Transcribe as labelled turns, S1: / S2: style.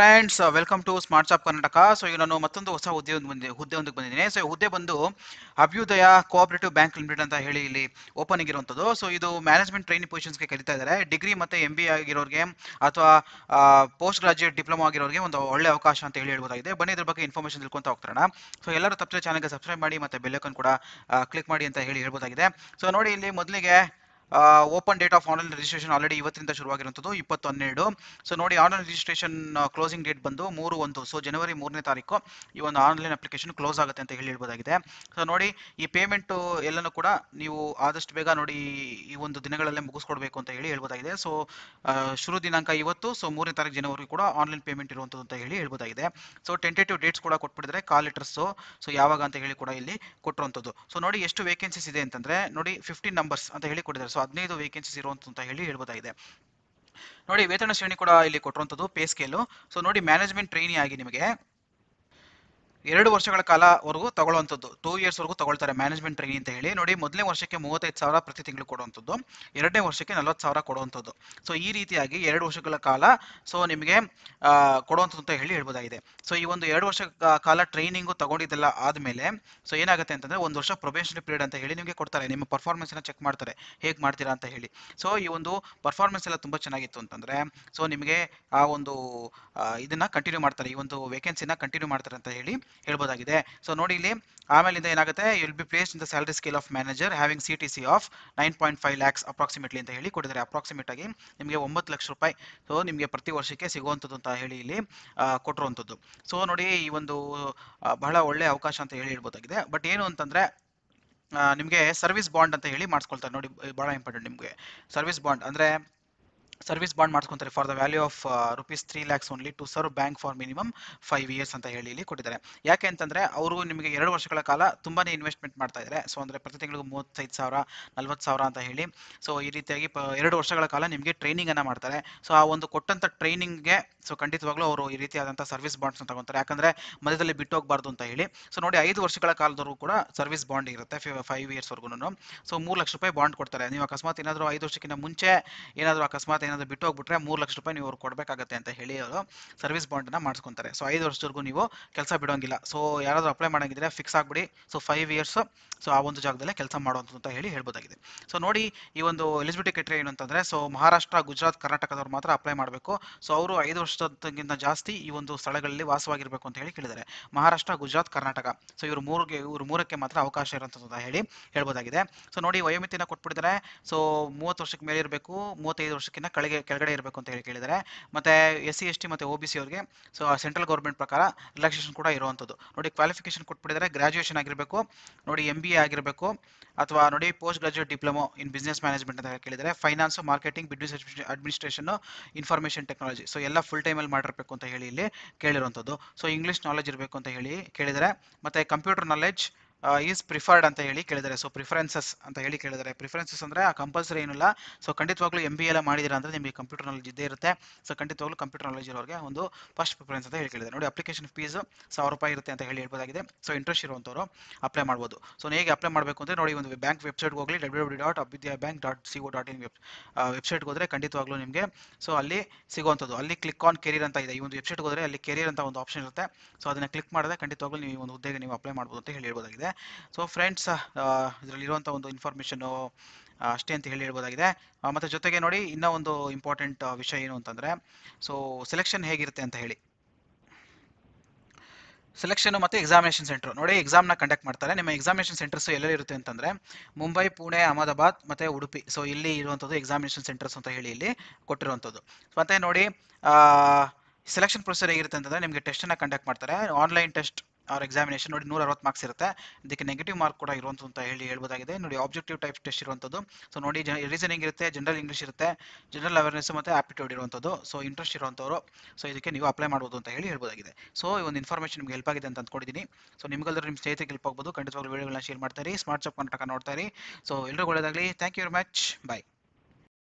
S1: friends welcome to smart shop Karnataka so ಈಗ ನಾನು ಮತ್ತೊಂದು ಹೊಸ ಹುದ್ದೆ ಒಂದು ಹುದ್ದೆ ಒಂದಕ್ಕೆ ಬಂದಿದ್ದೀನಿ ಸೊ ಹುದ್ದೆ ಬಂದು ಅಭ್ಯುದಯ ಕೋಆಪರೇಟಿವ್ ಬ್ಯಾಂಕ್ ಲಿಮಿಟೆಡ್ ಅಂತ ಹೇಳಿ ಇಲ್ಲಿ ಓಪನ್ ಆಗಿರುವಂಥದ್ದು ಸೊ ಇದು ಮ್ಯಾನೇಜ್ಮೆಂಟ್ ಟ್ರೈನಿಂಗ್ ಪೊಸಿಷನ್ಸ್ಗೆ ಕರಿತಾ ಇದ್ದಾರೆ ಡಿಗ್ರಿ ಮತ್ತು ಎಂ ಬಿ ಆಗಿರೋರಿಗೆ ಅಥವಾ ಪೋಸ್ಟ್ ಗ್ರಾಜುಯೇಟ್ ಡಿಪ್ಲೊಮಾ ಆಗಿರೋರಿಗೆ ಒಂದು ಒಳ್ಳೆ ಅವಕಾಶ ಅಂತ ಹೇಳಿ ಹೇಳ್ಬೋದಾಗಿದೆ ಬನ್ನಿ ಇದ್ರ ಬಗ್ಗೆ ಇನ್ಫಾರ್ಮೇಷನ್ ತಿಳ್ಕೊಂತ ಹೋಗ್ತಾರಣ ಸೊ ಎಲ್ಲರೂ ತಪ್ಪೇ ಚಾನಲ್ಗೆ ಸಬ್ಸ್ಕ್ರೈಬ್ ಮಾಡಿ ಮತ್ತು ಬೆಲ್ಲೈಕನ್ ಕೂಡ ಕ್ಲಿಕ್ ಮಾಡಿ ಅಂತ ಹೇಳಿ ಹೇಳ್ಬೋದಾಗಿದೆ ಸೊ ನೋಡಿ ಇಲ್ಲಿ ಮೊದಲಿಗೆ open date of online registration already ಇವತ್ತಿನಿಂದ ಶುರುವಾಗಿರುವಂಥದ್ದು ಇಪ್ಪತ್ತು ಹನ್ನೆರಡು ಸೊ ನೋಡಿ ಆನ್ಲೈನ್ ರಿಜಿಸ್ಟ್ರೇಷನ್ ಕ್ಲೋಸಿಂಗ್ ಡೇಟ್ ಬಂದು ಮೂರು ಒಂದು ಸೊ ಜನವರಿ ಮೂರನೇ ತಾರೀಕು ಈ ಒಂದು ಆನ್ಲೈನ್ ಅಪ್ಲಿಕೇಶನ್ ಕ್ಲೋಸ್ ಆಗುತ್ತೆ ಅಂತ ಹೇಳಿ ಹೇಳ್ಬೋದಾಗಿದೆ ಸೊ ನೋಡಿ ಈ ಪೇಮೆಂಟು ಎಲ್ಲನೂ ಕೂಡ ನೀವು ಆದಷ್ಟು ಬೇಗ ನೋಡಿ ಈ ಒಂದು ದಿನಗಳಲ್ಲೇ ಮುಗಿಸ್ಕೊಡ್ಬೇಕು ಅಂತ ಹೇಳಿ ಹೇಳ್ಬೋದಾಗಿದೆ ಸೊ ಶುರು ದಿನಾಂಕ ಇವತ್ತು ಸೊ ಮೂರನೇ ತಾರೀಕು ಜನವರಿ ಕೂಡ ಆನ್ಲೈನ್ ಪೇಮೆಂಟ್ ಇರುವಂಥದ್ದು ಅಂತ ಹೇಳಿ ಹೇಳ್ಬೋದಾಗಿದೆ ಸೊ ಟೆಂಟೇಟಿವ್ ಡೇಟ್ಸ್ ಕೂಡ ಕೊಟ್ಬಿಟ್ಟಿದ್ರೆ ಕಾಲ್ ಲೆಟರ್ಸು ಸೊ ಯಾವಾಗ ಅಂತ ಹೇಳಿ ಕೂಡ ಇಲ್ಲಿ ಕೊಟ್ಟಿರುವಂಥದ್ದು ಸೊ ನೋಡಿ ಎಷ್ಟು ವೇಕೆನ್ಸೀಸ್ ಇದೆ ಅಂತಂದ್ರೆ ನೋಡಿ ಫಿಫ್ಟೀನ್ ನಂಬರ್ಸ್ ಅಂತ ಹೇಳಿ ಕೊಟ್ಟಿದ್ದಾರೆ ಸೊ ಹದಿನೈದು ವೇಕೆನ್ಸೀಸ್ ಇರುವಂತ ಅಂತ ಹೇಳಿ ಹೇಳ್ಬೋದಾಗಿದೆ ನೋಡಿ ವೇತನ ಶ್ರೇಣಿ ಕೂಡ ಇಲ್ಲಿ ಕೊಟ್ಟಿರುವಂಥದ್ದು ಪೇ ಸ್ಕೇಲು ಸೊ ನೋಡಿ ಮ್ಯಾನೇಜ್ಮೆಂಟ್ ಟ್ರೈನಿ ಆಗಿ ನಿಮಗೆ ಎರಡು ವರ್ಷಗಳ ಕಾಲವರೆಗೂ ತಗೊಳ್ಳುವಂಥದ್ದು ಟೂ ಇಯರ್ಸ್ವರೆಗೂ ತಗೊಳ್ತಾರೆ ಮ್ಯಾನೇಜ್ಮೆಂಟ್ ಟ್ರೈನಿಂಗ್ ಅಂತ ಹೇಳಿ ನೋಡಿ ಮೊದಲನೇ ವರ್ಷಕ್ಕೆ ಮೂವತ್ತೈದು ಸಾವಿರ ಪ್ರತಿ ತಿಂಗಳು ಕೊಡುವಂಥದ್ದು ಎರಡನೇ ವರ್ಷಕ್ಕೆ ನಲವತ್ತು ಸಾವಿರ ಕೊಡುವಂಥದ್ದು ಸೊ ಈ ರೀತಿಯಾಗಿ ಎರಡು ವರ್ಷಗಳ ಕಾಲ ಸೊ ನಿಮಗೆ ಕೊಡುವಂಥದ್ದು ಅಂತ ಹೇಳಿ ಹೇಳ್ಬೋದಾಗಿದೆ ಸೊ ಈ ಒಂದು ಎರಡು ವರ್ಷ ಕಾಲ ಟ್ರೈನಿಂಗು ತಗೊಂಡಿದ್ದೆಲ್ಲ ಆದಮೇಲೆ ಸೊ ಏನಾಗುತ್ತೆ ಅಂತಂದರೆ ಒಂದು ವರ್ಷ ಪ್ರೊಬೇಷನರಿ ಪೀರಿಯಡ್ ಅಂತ ಹೇಳಿ ನಿಮಗೆ ಕೊಡ್ತಾರೆ ನಿಮ್ಮ ಪರ್ಫಾರ್ಮೆನ್ಸನ್ನು ಚೆಕ್ ಮಾಡ್ತಾರೆ ಹೇಗೆ ಮಾಡ್ತೀರಾ ಅಂತ ಹೇಳಿ ಸೊ ಈ ಒಂದು ಪರ್ಫಾರ್ಮೆನ್ಸ್ ಎಲ್ಲ ತುಂಬ ಚೆನ್ನಾಗಿತ್ತು ಅಂತಂದರೆ ಸೊ ನಿಮಗೆ ಆ ಒಂದು ಇದನ್ನು ಕಂಟಿನ್ಯೂ ಮಾಡ್ತಾರೆ ಈ ಒಂದು ವೇಕೆನ್ಸಿನ ಕಂಟಿನ್ಯೂ ಮಾಡ್ತಾರೆ ಅಂತ ಹೇಳಿ ಹೇಳ್ಬೋದಾಗಿದೆ ಸೊ ನೋಡಿ ಇಲ್ಲಿ ಆಮೇಲಿಂದ ಏನಾಗುತ್ತೆ will be place in the salary scale of manager having C T C of nine point five lakhs approximately ಅಂತ ಹೇಳಿ ಕೊಟ್ಟಿದ್ದಾರೆ ಅಪ್ರಾಕ್ಸಿಮೇಟ್ ಆಗಿ ನಿಮಗೆ ಒಂಬತ್ತು ಲಕ್ಷ ರೂಪಾಯಿ ಸೊ ನಿಮಗೆ ಪ್ರತಿ ವರ್ಷಕ್ಕೆ ಸಿಗುವಂಥದ್ದು ಅಂತ ಹೇಳಿ ಇಲ್ಲಿ ಕೊಟ್ಟಿರುವಂಥದ್ದು ಸೊ ನೋಡಿ ಈ ಒಂದು ಬಹಳ ಒಳ್ಳೆ ಅವಕಾಶ ಅಂತ ಹೇಳಿ ಹೇಳ್ಬೋದಾಗಿದೆ ಬಟ್ ಏನು ಅಂತಂದರೆ ನಿಮಗೆ ಸರ್ವಿಸ್ ಬಾಂಡ್ ಅಂತ ಹೇಳಿ ಮಾಡ್ಸ್ಕೊಳ್ತಾರೆ ನೋಡಿ ಭಾಳ ಇಂಪಾರ್ಟೆಂಟ್ ನಿಮಗೆ ಸರ್ವಿಸ್ ಬಾಂಡ್ ಅಂದರೆ ಸರ್ವಿಸ್ ಬಾಂಡ್ ಮಾಡಿಸ್ಕೊಂತಾರೆ for the value of rupees three lakhs only to serve bank for minimum five years ಅಂತ ಹೇಳಿ ಇಲ್ಲಿ ಕೊಟ್ಟಿದ್ದಾರೆ ಯಾಕೆ ಅಂತಂದರೆ ಅವರು ನಿಮಗೆ ಎರಡು ವರ್ಷಗಳ ಕಾಲ ತುಂಬಾ ಇನ್ವೆಸ್ಟ್ಮೆಂಟ್ ಮಾಡ್ತಾ ಇದ್ದಾರೆ ಸೊ ಅಂದರೆ ಪ್ರತಿ ತಿಂಗಳಿಗೂ ಮೂವತ್ತೈದು ಸಾವಿರ ನಲ್ವತ್ತು ಸಾವಿರ ಅಂತ ಹೇಳಿ ಸೊ ಈ ರೀತಿಯಾಗಿ ಎರಡು ವರ್ಷಗಳ ಕಾಲ ನಿಮಗೆ ಟ್ರೈನಿಂಗನ್ನು ಮಾಡ್ತಾರೆ ಸೊ ಆ ಒಂದು ಕೊಟ್ಟಂಥ ಟ್ರೈನಿಂಗ್ಗೆ ಸೊ ಖಂಡಿತವಾಗ್ಲೂ ಅವರು ಈ ರೀತಿಯಾದಂಥ ಸರ್ವಿಸ್ ಬಾಂಡ್ಸ್ ಅಂತ ತಗೊಂತಾರೆ ಯಾಕಂದರೆ ಮಧ್ಯದಲ್ಲಿ ಬಿಟ್ಟು ಹೋಗಬಾರ್ದು ಅಂತ ಹೇಳಿ ಸೊ ನೋಡಿ ಐದು ವರ್ಷಗಳ ಕಾಲದವರು ಕೂಡ ಸರ್ವಿಸ್ ಬಾಂಡ್ ಇರುತ್ತೆ ಫೈವ್ ಇಯರ್ಸ್ವರೆಗೂ ಸೊ ಮೂರು ಲಕ್ಷ ರೂಪಾಯಿ ಬಾಂಡ್ ಕೊಡ್ತಾರೆ ನೀವು ಅಕಸ್ಮಾತ್ ಏನಾದರೂ ಐದು ವರ್ಷಕ್ಕಿಂತ ಮುಂಚೆ ಏನಾದರೂ ಅಕಸ್ಮಾತ್ ಏನಾದ್ರು ಬಿಟ್ಟು ಹೋಗ್ಬಿಟ್ರೆ ಮೂರು ಲಕ್ಷ ರೂಪಾಯಿ ನೀವು ಅವ್ರು ಕೊಡಬೇಕಾಗತ್ತೆ ಅಂತ ಹೇಳಿ ಅವರು ಸರ್ವಿಸ್ ಬಾಂಡನ್ನು ಮಾಡಿಸ್ಕೊತಾರೆ ಸೊ ಐದು ವರ್ಷದವರೆಗೂ ನೀವು ಕೆಲಸ ಬಿಡೋಂಗಿಲ್ಲ ಸೊ ಯಾರಾದರೂ ಅಪ್ಲೈ ಮಾಡೋಂಗಿದ್ರೆ ಫಿಕ್ಸ್ ಆಗಿಬಿಡಿ ಸೊ ಫೈವ್ ಇಯರ್ಸ್ ಸೊ ಆ ಒಂದು ಜಾಗದಲ್ಲೇ ಕೆಲಸ ಮಾಡೋದು ಅಂತ ಹೇಳಿ ಹೇಳ್ಬೋದಾಗಿದೆ ಸೊ ನೋಡಿ ಈ ಒಂದು ಎಲಿಜಿಬಿಲಿಟಿ ಕ್ರೈಟೇರಿಯ ಏನು ಅಂತಂದ್ರೆ ಸೊ ಮಹಾರಾಷ್ಟ್ರ ಗುಜರಾತ್ ಕರ್ನಾಟಕದವ್ರು ಮಾತ್ರ ಅಪ್ಲೈ ಮಾಡಬೇಕು ಸೊ ಅವರು ಐದು ವರ್ಷದಕ್ಕಿಂತ ಜಾಸ್ತಿ ಈ ಒಂದು ಸ್ಥಳಗಳಲ್ಲಿ ವಾಸವಾಗಿರಬೇಕು ಅಂತ ಹೇಳಿ ಕೇಳಿದ್ದಾರೆ ಮಹಾರಾಷ್ಟ್ರ ಗುಜರಾತ್ ಕರ್ನಾಟಕ ಸೊ ಇವರು ಮೂರಿಗೆ ಇವರು ಮೂರಕ್ಕೆ ಮಾತ್ರ ಅವಕಾಶ ಇರುವಂಥದ್ದು ಹೇಳಿ ಹೇಳ್ಬೋದಾಗಿದೆ ಸೊ ನೋಡಿ ವಯೋಮಿತಿನ ಕೊಟ್ಬಿಟ್ಟಿದ್ದಾರೆ ಸೊ ಮೂವತ್ತು ವರ್ಷಕ್ಕೆ ಮೇಲೆ ಇರಬೇಕು ಮೂವತ್ತೈದು ವರ್ಷಕ್ಕಿಂತ ಕೆಳಗೆ ಕೆಳಗಡೆ ಇರಬೇಕು ಅಂತ ಹೇಳಿ ಕೇಳಿದರೆ ಮತ್ತು ಎಸ್ ಸಿ ಎಸ್ ಟಿ ಮತ್ತು ಒ ಬಿ ಸಿ ಅವರಿಗೆ ಸೊ ಸೆಂಟ್ರಲ್ ಗೌರ್ಮೆಂಟ್ ಪ್ರಕಾರ ರಿಲ್ಯಾಕ್ಸೇಷನ್ ಕೂಡ ಇರುವಂಥದ್ದು ನೋಡಿ ಕ್ವಾಲಿಫಿಕೇಶನ್ ಕೊಟ್ಬಿಟ್ಟಿದ್ರೆ ಗ್ರಾಜುಯೇಷನ್ ಆಗಿರಬೇಕು ನೋಡಿ ಎಂ ಬಿ ಎ ಆಗಿರಬೇಕು ಅಥವಾ ನೋಡಿ post graduate diploma in business management ಅಂತ ಕೇಳಿದರೆ finance marketing business administration information technology so ಎಲ್ಲ ಫುಲ್ ಟೈಮಲ್ಲಿ ಮಾಡಿರಬೇಕು ಅಂತ ಹೇಳಿ ಇಲ್ಲಿ ಕೇಳಿರುವಂಥದ್ದು ಸೊ ಇಂಗ್ಲೀಷ್ ನಾಲೆಜ್ ಇರಬೇಕು ಅಂತ ಹೇಳಿ ಕೇಳಿದರೆ ಮತ್ತು ಕಂಪ್ಯೂಟರ್ ನಾಲೆಜ್ ಈಸ್ ಪ್ರಿಫರ್ಡ್ ಅಂತ ಹೇಳಿ ಕೇಳಿದ್ದಾರೆ ಸೊ ಪ್ರಿಫರೆನ್ಸಸ್ ಅಂತ ಹೇಳಿ ಕೇಳಿದ್ದಾರೆ ಪ್ರಿಫರೆನ್ಸಸ್ ಅಂದರೆ ಆ ಕಂಪಲ್ಸರಿ ಏನಿಲ್ಲ ಸೊ ಖಂಡಿತವಾಗ್ಲೂ ಎಂ ಬಿ ಎಲ್ಲ ಮಾಡಿದ್ದೀರಾ ಅಂದರೆ ನಿಮಗೆ ಕಂಪ್ಯೂಟರ್ ನಾಲೆಜ್ ಇದ್ದೇ ಇರುತ್ತೆ ಸೊ ಖಂಡಿತವಾಗ್ಲೂ ಕಂಪ್ಯೂಟರ್ ನಾಲೆಜ್ ಇರೋರಿಗೆ ಒಂದು ಫಸ್ಟ್ ಪ್ರಿಫರೆನ್ಸ್ ಅಂತ ಹೇಳಿ ಕೇಳಿದ್ದಾರೆ ನೋಡಿ ಅಪ್ಲಿಕೇಶನ್ ಫೀಸ್ ಸಾವಿರ ರೂಪಾಯಿ ಇರುತ್ತೆ ಅಂತ ಹೇಳಿ ಹೇಳ್ಬೋದಾಗಿದೆ ಸೊ ಇಂಟ್ರೆಸ್ಟ್ ಇರುವಂಥವ್ರು ಅಪ್ಲೈ ಮಾಡ್ಬೋದು ಸೊ ಹೇಗೆ ಅಪ್ಲೈ ಮಾಡಬೇಕು ಅಂದರೆ ನೋಡಿ ಒಂದು ಬ್ಯಾಂಕ್ ವೆಬ್ಸೈಟ್ಗೆ ಹೋಗಲಿ W W dot Abhyudaya bank dot C O dot in web ವೆಬ್ಸೈಟ್ಗೆ ಹೋದರೆ ಖಂಡಿತವಾಗ್ಲೂ ನಿಮಗೆ ಸೊ ಅಲ್ಲಿ ಸಿಗುವಂಥದ್ದು ಅಲ್ಲಿ ಕ್ಲಿಕ್ ಆನ್ ಕೆರಿಯರ್ ಅಂತ ಇದೆ ಈ ಒಂದು ವೆಬ್ಸೈಟ್ಗೆ ಹೋದರೆ ಅಲ್ಲಿ ಕೆರಿಯರ್ ಅಂತ ಒಂದು ಆಪ್ಷನ್ ಇರುತ್ತೆ ಸೊ ಅದನ್ನು ಕ್ಲಿಕ್ ಮಾಡಿದ್ರೆ ಖಂಡಿತವಾಗ್ಲೂ ನೀವು ಒಂದು ಹುದ್ದೆಗೆ ನೀವು ಅಪ್ಲೈ ಮಾಡ್ಬೋದು ಅಂತ ಹೇಳಿ ಹೇಳ್ಬೋದಾಗಿದೆ ಇದೆ ಸೊ ಫ್ರೆಂಡ್ಸ್ ಇದರಲ್ಲಿರುವಂಥ ಒಂದು ಇನ್ಫಾರ್ಮೇಷನ್ ಅಷ್ಟೇ ಅಂತ ಹೇಳಿ ಹೇಳ್ಬೋದಾಗಿದೆ ಮತ್ತೆ ಜೊತೆಗೆ ನೋಡಿ ಇನ್ನೂ ಒಂದು ಇಂಪಾರ್ಟೆಂಟ್ ವಿಷಯ ಏನು ಅಂತಂದ್ರೆ ಸೊ ಸೆಲೆಕ್ಷನ್ ಹೇಗಿರುತ್ತೆ ಅಂತ ಹೇಳಿ ಸೆಲೆಕ್ಷನ್ ಮತ್ತು ಎಕ್ಸಾಮಿನೇಷನ್ ಸೆಂಟರ್ ನೋಡಿ ಎಕ್ಸಾಮ್ನ ಕಂಡಕ್ಟ್ ಮಾಡ್ತಾರೆ ನಿಮ್ಮ ಎಕ್ಸಾಮಿನೇಷನ್ ಸೆಂಟರ್ಸ್ ಇರುತ್ತೆ ಅಂತಂದ್ರೆ ಮುಂಬೈ ಪುಣೆ ಅಹಮದಾಬಾದ್ ಮತ್ತು ಉಡುಪಿ ಸೊ ಇಲ್ಲಿ ಇರುವಂತದ್ದು ಎಕ್ಸಾಮಿನೇಷನ್ ಸೆಂಟರ್ಸ್ ಅಂತ ಹೇಳಿ ಇಲ್ಲಿ ಕೊಟ್ಟಿರುವಂತದ್ದು ಮತ್ತೆ ನೋಡಿ ಸೆಲೆಕ್ಷನ್ ಪ್ರೊಸೆಸ್ ಹೇಗಿರುತ್ತೆ ಅಂತಂದರೆ ನಿಮಗೆ ಟೆಸ್ಟನ್ನು ಕಂಡಕ್ಟ್ ಮಾಡ್ತಾರೆ ಆನ್ಲೈನ್ ಟೆಸ್ಟ್ ಅವ್ರ ಎಕ್ಸಾಮಿನೇಷನ್ ನೋಡಿ ನೂರ ಅರವತ್ತು ಮಾರ್ಕ್ಸ್ ಇರುತ್ತೆ ಇದಕ್ಕೆ ನೆಗೆಟಿವ್ ಮಾರ್ಕ್ ಕೂಡ ಇರುವಂತ ಅಂತ ಹೇಳಿ ಹೇಳ್ಬೋದಾಗಿದೆ ನೋಡಿ ಆಬ್ಜೆಕ್ಟಿವ್ ಟೈಪ್ ಟೆಸ್ಟ್ ಇರುವಂಥದ್ದು ಸೊ ನೋಡಿ ರೀಸನಿಂಗ್ ಇರುತ್ತೆ ಜನರಲ್ ಇಂಗ್ಲೀಷ್ ಇರುತ್ತೆ ಜನರಲ್ ಅವೇರ್ನೆಸ್ ಮತ್ತು ಆಪ್ಟಿಟ್ಯೂಡ್ ಇರುವಂಥದ್ದು ಸೊ ಇಂಟ್ರೆಸ್ಟ್ ಇರುವಂತವರು ಸೊ ಇದಕ್ಕೆ ನೀವು ಅಪ್ಲೈ ಮಾಡ್ಬೋದು ಅಂತ ಹೇಳಿ ಹೇಳ್ಬೋದಾಗಿದೆ ಸೊ ಈ ಒಂದು ಇನ್ಫಾರ್ಮೇಷನ್ ನಿಮ್ಗೆ ಹೆಲ್ಪ್ ಆಗಿದೆ ಅಂತ ಅಂದ್ಕೊಂಡಿದ್ದೀನಿ ಸೊ ನಿಮ್ಗೆಲ್ಲರೂ ನಿಮ್ಮ ಸ್ನೇಹಿತರಿಗೆ ಹೆಲ್ಪ್ ಆಗ್ಬೋದು ಖಂಡಿತವಾಗ್ಲೂ ವೀಡಿಯೋಗಳನ್ನ ಶೇರ್ ಮಾಡ್ತಾರೆ ಸ್ಮಾರ್ಟ್ ಶಾಪ್ ಕರ್ನಾಟಕ ನೋಡ್ತಾರೆ ಸೊ ಎಲ್ಲರಿಗೂ ಒಳ್ಳೆಯದಾಗಲಿ thank you very much bye